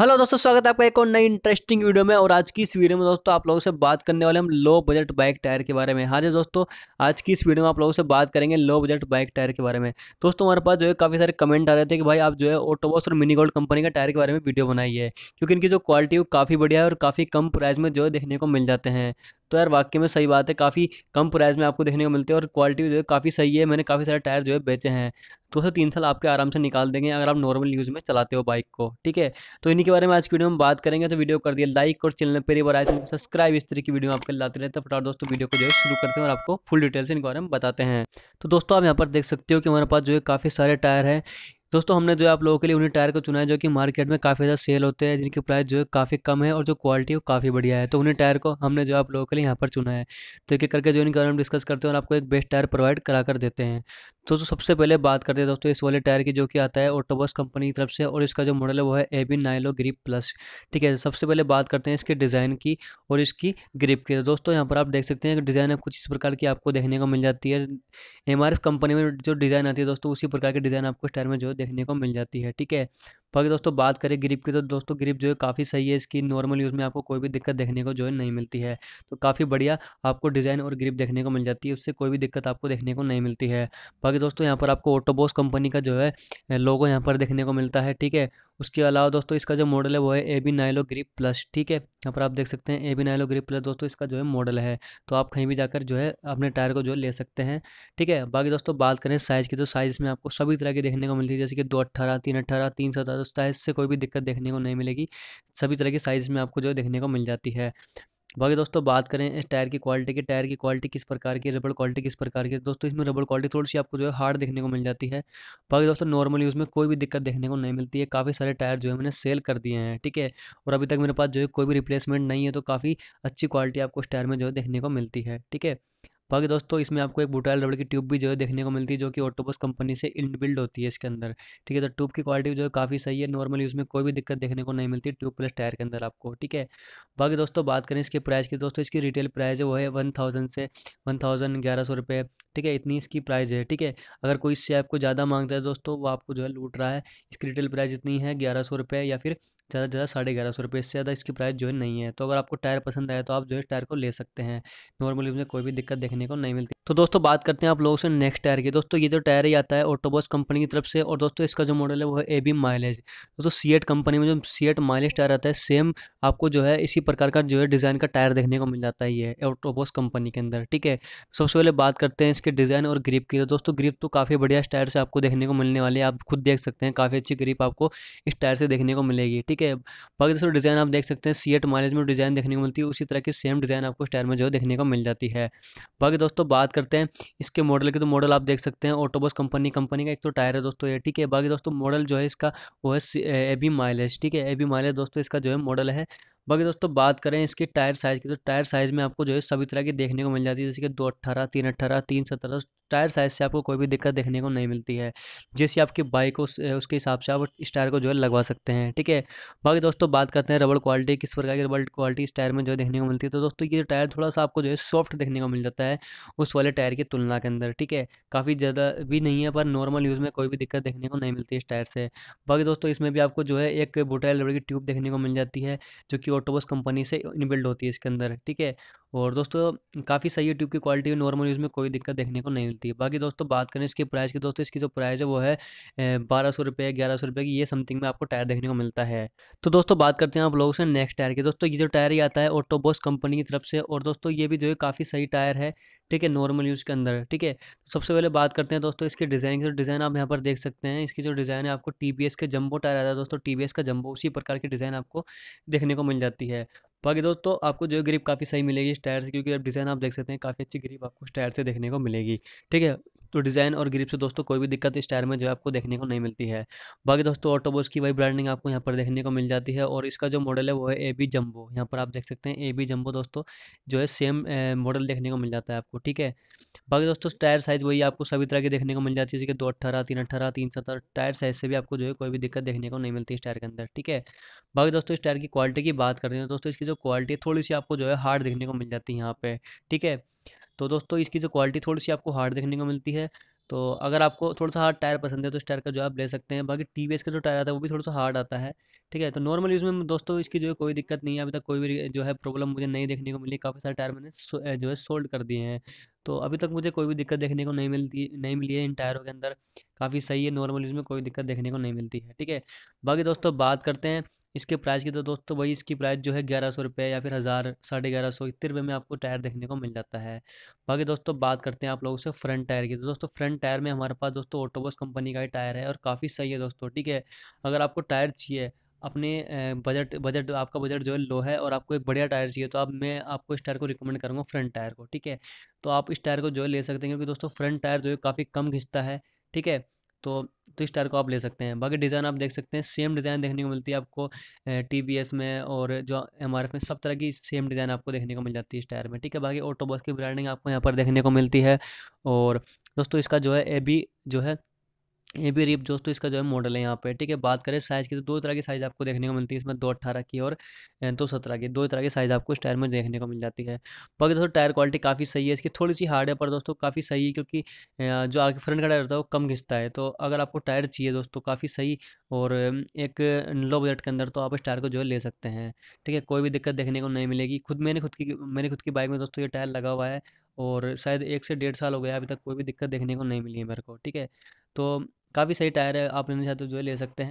hello दोस्तों स्वागत है आपका एक और नई इंटरेस्टिंग वीडियो में और आज की इस वीडियो में दोस्तों आप लोगों से बात करने वाले हम लो बजट बाइक टायर के बारे में हाँ जी दोस्तों आज की इस वीडियो में आप लोगों से बात करेंगे लो बजट बाइक टायर के बारे में दोस्तों हमारे पास जो है काफ़ी सारे कमेंट आ रहे थे कि भाई आप जो है ऑटोबॉस और मिनी गोल्ड कंपनी के टायर के बारे में वीडियो बनाई है क्योंकि इनकी जो क्वालिटी वो काफ़ी बढ़िया है और काफ़ी कम प्राइस में जो है देखने को मिल जाते हैं तो यार वाकई में सही बात है काफ़ी कम प्राइस में आपको देखने को मिलते हैं और क्वालिटी जो है काफ़ी सही है मैंने काफ़ी सारे टायर जो है बेचे हैं दो तो से तीन साल आपके आराम से निकाल देंगे अगर आप नॉर्मल यूज़ में चलाते हो बाइक को ठीक है तो इन्हीं के बारे में आज की वीडियो में बात करेंगे तो वीडियो कर दिए लाइक और चैनल पर बार आए सब्सक्राइब तो इस तरह की वीडियो आपके लाते रहते हैं फटाफट दोस्तों वीडियो को जो है शुरू करते हैं और आपको फुल डिटेल्स इनके बारे में बताते हैं तो दोस्तों आप यहाँ पर देख सकते हो कि हमारे पास जो है काफ़ी सारे टायर हैं दोस्तों हमने जो है आप लोगों के लिए उन्हीं टायर को चुना है जो कि मार्केट में काफ़ी ज़्यादा सेल होते हैं जिनकी प्राइस जो है काफ़ी कम है और जो क्वालिटी वो काफ़ी बढ़िया है तो उन्हीं टायर को हमने जो आप लोगों के लिए यहाँ पर चुना है तो एक करके जो इनके बारे में डिस्कस करते हैं और आपको एक बेस्ट टायर प्रोवाइड करा कर देते हैं तो, सबसे पहले बात करते हैं दोस्तों इस वाले टायर की जो कि आता है ऑटोबस कंपनी की तरफ से और इसका जो मॉडल है वो है A B Nylo grip plus ठीक है सबसे पहले बात करते हैं इसके डिज़ाइन की और इसकी ग्रिप की तो दोस्तों यहाँ पर आप देख सकते हैं डिज़ाइन कुछ इस प्रकार की आपको देखने को मिल जाती है एम कंपनी में जो डिज़ाइन आती है दोस्तों उसी प्रकार के डिज़ाइन आपको इस टायर में जो देखने को मिल जाती है ठीक है बाकी दोस्तों बात करें ग्रिप की तो दोस्तों ग्रिप जो है काफ़ी सही है इसकी नॉर्मल यूज़ में आपको कोई भी दिक्कत देखने को जो है नहीं मिलती है तो काफ़ी बढ़िया आपको डिज़ाइन और ग्रिप देखने को मिल जाती है उससे कोई भी दिक्कत आपको देखने को नहीं मिलती है बाकी दोस्तों यहाँ पर आपको ऑटोबोस कंपनी का जो है लोगो यहाँ पर देखने को मिलता है ठीक है उसके अलावा दोस्तों इसका जो मॉडल है वो है A B Nylo grip plus ठीक है यहाँ पर आप देख सकते हैं A B Nylo grip plus दोस्तों इसका जो है मॉडल है तो आप कहीं भी जाकर जो है अपने टायर को जो है ले सकते हैं ठीक है बाकी दोस्तों बात करें साइज़ की तो साइज़ में आपको सभी तरह की देखने को मिलती है जैसे कि दो अट्ठारह तीन अट्ठारह तीन सौ साइज़ से कोई भी दिक्कत देखने को नहीं मिलेगी सभी तरह की साइज़ में आपको जो है देखने को मिल जाती है बाकी दोस्तों बात करें इस टायर की क्वालिटी की टायर की क्वालिटी किस प्रकार की रबड़ क्वालिटी किस प्रकार की दोस्तों इसमें रबड़ क्वालिटी थोड़ी सी आपको जो है हार्ड देखने को मिल जाती है बाकी दोस्तों नॉर्मल उसमें में कोई भी दिक्कत देखने को नहीं मिलती है काफ़ी सारे टायर जो है मैंने सेल कर दिए हैं ठीक है और अभी तक मेरे पास जो है कोई भी रिप्लेसमेंट नहीं है तो काफ़ी अच्छी क्वालिटी आपको इस टायर में जो है देखने को मिलती है ठीक है बाकी दोस्तों इसमें आपको एक बुटाइल रबड़ की ट्यूब भी जो है देखने को मिलती है जो कि ऑटोबस कंपनी से इंड बिल्ड होती है इसके अंदर ठीक है तो ट्यूब की क्वालिटी जो है काफ़ी सही है नॉर्मली उसमें कोई भी दिक्कत देखने को नहीं मिलती ट्यूब प्लस टायर के अंदर आपको ठीक है बाकी दोस्तों बात करें इसके प्राइस की दोस्तों इसकी रिटेल प्राइस है वो है वन थाउजेंड से वन थाउजेंड ग्यारह सौ रुपये ठीक है इतनी इसकी प्राइस है ठीक है अगर कोई इससे आपको ज़्यादा मांगता है दोस्तों वो आपको जो है लूट रहा है इसकी रिटेल प्राइस इतनी है ग्यारह सौ रुपये या फिर ज़्यादा से ज़्यादा साढ़े ग्यारह सौ रुपये इससे ज़्यादा इसकी प्राइस जो है नहीं है तो अगर आपको टायर पसंद आए तो आप जो है टायर को ले सकते हैं नॉर्मली उसमें कोई भी दिक्कत देखने को नहीं मिलती तो दोस्तों बात करते हैं आप लोगों से नेक्स्ट टायर की दोस्तों ये जो टायर ही आता है ऑटोबोस कंपनी की तरफ से और दोस्तों इसका जो मॉडल है वो है ए बी माइलेज दोस्तों सी कंपनी में जो सी माइलेज टायर आता है सेम आपको जो है इसी प्रकार का जो है डिज़ाइन का टायर देखने को मिल जाता है ये ऑटोबोस कंपनी के अंदर ठीक है सबसे पहले बात करते हैं इसके डिज़ाइन और ग्रिप की तो दोस्तों ग्रिप तो काफ़ी बढ़िया इस टायर से आपको देखने को मिलने वाली है आप खुद देख सकते हैं काफ़ी अच्छी ग्रिप आपको इस टायर से देखने को मिलेगी ठीक है ठीक है बाकी दोस्तों डिज़ाइन आप देख सकते हैं सी एट माइलेज में डिज़ाइन देखने को मिलती है उसी तरह की सेम डिज़ाइन आपको स्टायर में जो है देखने को मिल जाती है बाकी दोस्तों बात करते हैं इसके मॉडल की तो मॉडल आप देख सकते हैं ऑटोबस कंपनी कंपनी का एक तो टायर है दोस्तों ये ठीक है बाकी दोस्तों मॉडल जो है इसका वो है ए बी माइलेज ठीक है ए बी माइलेज दोस्तों इसका जो है मॉडल है बाकी दोस्तों बात करें इसके टायर साइज़ की तो टायर साइज़ में आपको जो है सभी तरह की देखने को मिल जाती है जैसे कि दो अट्ठारह तीन अट्ठारह तीन सत्रह टायर साइज़ से आपको कोई भी दिक्कत देखने को नहीं मिलती है जैसे आपकी बाइक उस, उसके हिसाब से आप इस टायर को जो है लगवा सकते हैं ठीक है बाकी दोस्तों बात करते हैं रबड़ क्वालिटी किस प्रकार की रबड़ क्वालिटी इस टायर में जो है देखने को मिलती है तो दोस्तों ये टायर थोड़ा सा आपको जो है सॉफ्ट देखने को मिल जाता है उस वाले टायर की तुलना के अंदर ठीक है काफ़ी ज़्यादा भी नहीं है पर नॉर्मल यूज़ में कोई भी दिक्कत देखने को नहीं मिलती है इस टायर से बाकी दोस्तों इसमें भी आपको जो है एक बोटाइल रबड़ की ट्यूब देखने को मिल जाती है जो कि ऑटोबस कंपनी से इनबिल्ड होती है इसके अंदर ठीक है और दोस्तों काफ़ी सही है ट्यूब की क्वालिटी भी नॉर्मल यूज़ में कोई दिक्कत देखने को नहीं मिलती है बाकी दोस्तों बात करें इसके प्राइस की दोस्तों इसकी जो प्राइस है वो है बारह सौ रुपये ग्यारह सौ रुपये की ये समथिंग में आपको टायर देखने को मिलता है तो दोस्तों बात करते हैं आप लोगों से नेक्स्ट टायर की दोस्तों ये जो टायर ही आता है ऑटोबॉस कंपनी की तरफ से और दोस्तों ये भी जो है काफ़ी सही टायर है ठीक है नॉर्मल यूज़ के अंदर ठीक है तो सबसे पहले बात करते हैं दोस्तों इसके डिज़ाइन की जो तो डिज़ाइन आप यहाँ पर देख सकते हैं इसकी जो डिज़ाइन है आपको टी के जंबो टायर आता है दोस्तों टी का जंबो उसी प्रकार की डिज़ाइन आपको देखने को मिल जाती है बाकी दोस्तों आपको जो है ग्रिप काफ़ी सही मिलेगी इस टायर से क्योंकि अब डिज़ाइन आप देख सकते हैं काफ़ी अच्छी ग्रिप आपको इस टायर से देखने को मिलेगी ठीक है तो डिज़ाइन और ग्रिप से दोस्तों कोई भी दिक्कत इस टायर में जो है आपको देखने को नहीं मिलती है बाकी दोस्तों ऑटोबोस की वही ब्रांडिंग आपको यहाँ पर देखने को मिल जाती है और इसका जो मॉडल है वो है ए बी जम्बो यहाँ पर आप देख सकते हैं ए बी जम्बो दोस्तों जो है सेम मॉडल देखने को मिल जाता है आपको ठीक है बाकी दोस्तों टायर साइज़ वही आपको सभी तरह की देखने को मिल जाती है जैसे कि दो अट्ठारह तीन अट्ठारह तीन सत्तर टायर साइज़ से भी आपको जो है कोई भी दिक्कत देखने को नहीं मिलती इस टायर के अंदर ठीक है बाकी दोस्तों इस टायर की क्वालिटी की बात करते हैं तो दोस्तों इसकी जो क्वालिटी है थोड़ी सी आपको जो है हार्ड देखने को मिल जाती है यहाँ पे ठीक है तो दोस्तों इसकी जो क्वालिटी थोड़ी सी आपको हार्ड देखने को मिलती है तो अगर आपको थोड़ा सा हार्ड टायर पसंद है तो इस टायर का जो आप ले सकते हैं बाकी टी का जो टायर आता है वो भी थोड़ा सा हार्ड आता है ठीक है तो नॉर्मल यूज़ में दोस्तों इसकी जो है कोई दिक्कत नहीं है अभी तक कोई भी जो है प्रॉब्लम मुझे नहीं देखने को मिली काफ़ी सारे टायर मैंने जो है सोल्ड कर दिए हैं तो अभी तक मुझे कोई भी दिक्कत देखने को नहीं मिलती नहीं मिली है इन टायरों के अंदर काफ़ी सही है नॉर्मल यूज़ में कोई दिक्कत देखने को नहीं मिलती है ठीक है बाकी दोस्तों बात करते हैं इसके प्राइस की तो दोस्तों वही इसकी प्राइस जो है ग्यारह सौ रुपये या फिर हज़ार साढ़े ग्यारह सौ इतने रुपये में आपको टायर देखने को मिल जाता है बाकी दोस्तों बात करते हैं आप लोगों से फ्रंट टायर की तो दोस्तों फ्रंट टायर में हमारे पास दोस्तों ऑटोबस कंपनी का ही टायर है और काफ़ी सही है दोस्तों ठीक है अगर आपको टायर चाहिए अपने बजट बजट आपका बजट जो है लो है और आपको एक बढ़िया टायर चाहिए तो अब मैं आपको इस टायर को रिकमेंड करूँगा फ्रंट टायर को ठीक है तो आप इस टायर को जो है ले सकते हैं क्योंकि दोस्तों फ्रंट टायर जो है काफ़ी कम घिसता है ठीक है तो तो इस टायर को आप ले सकते हैं बाकी डिज़ाइन आप देख सकते हैं सेम डिज़ाइन देखने को मिलती है आपको टी में और जो एम में सब तरह की सेम डिज़ाइन आपको देखने को मिल जाती है इस टायर में ठीक है बाकी ऑटोबस की ब्रांडिंग आपको यहाँ पर देखने को मिलती है और दोस्तों इसका जो है ए जो है ये भी रिप दोस्तों इसका जो है मॉडल है यहाँ पे ठीक है बात करें साइज़ की तो दो तरह की साइज़ आपको देखने को मिलती है इसमें दो अट्ठारह की और दो सत्रह की दो तरह की साइज़ आपको इस टायर में देखने को मिल जाती है बाकी दोस्तों टायर क्वालिटी काफ़ी सही है इसकी थोड़ी सी हार्ड है पर दोस्तों काफ़ी सही है क्योंकि जो आगे फ्रंट का टायर होता है वो कम घिसता है तो अगर आपको टायर चाहिए दोस्तों काफ़ी सही और एक लो बजट के अंदर तो आप इस टायर को जो है ले सकते हैं ठीक है कोई भी दिक्कत देखने को नहीं मिलेगी खुद मैंने खुद की मैंने खुद की बाइक में दोस्तों ये टायर लगा हुआ है और शायद एक से डेढ़ साल हो गया अभी तक कोई भी दिक्कत देखने को नहीं मिली है मेरे को ठीक है तो काफ़ी सही टायर है आप लेना चाहते हो तो जो है ले सकते हैं